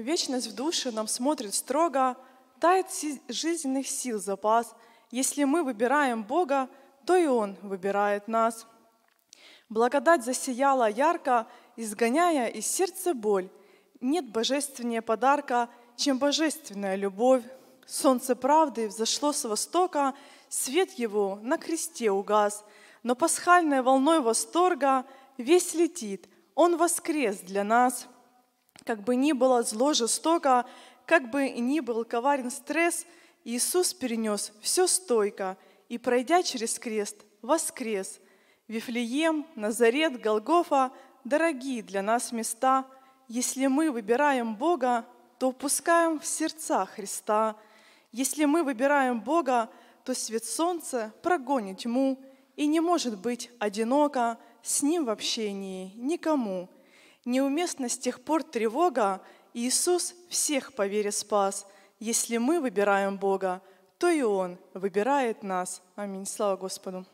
Вечность в душе нам смотрит строго, тает жизненных сил запас. Если мы выбираем Бога, то и Он выбирает нас. Благодать засияла ярко, изгоняя из сердца боль. Нет божественнее подарка, чем божественная любовь. Солнце правды взошло с востока, свет его на кресте угас, но пасхальной волной восторга весь летит, он воскрес для нас — как бы ни было зло жестоко, как бы ни был коварен стресс, Иисус перенес все стойко и, пройдя через крест, воскрес. Вифлеем, Назарет, Голгофа – дорогие для нас места. Если мы выбираем Бога, то пускаем в сердца Христа. Если мы выбираем Бога, то свет солнца прогонит тьму, и не может быть одиноко с Ним в общении никому – Неуместна с тех пор тревога, Иисус всех по вере спас. Если мы выбираем Бога, то и Он выбирает нас. Аминь. Слава Господу.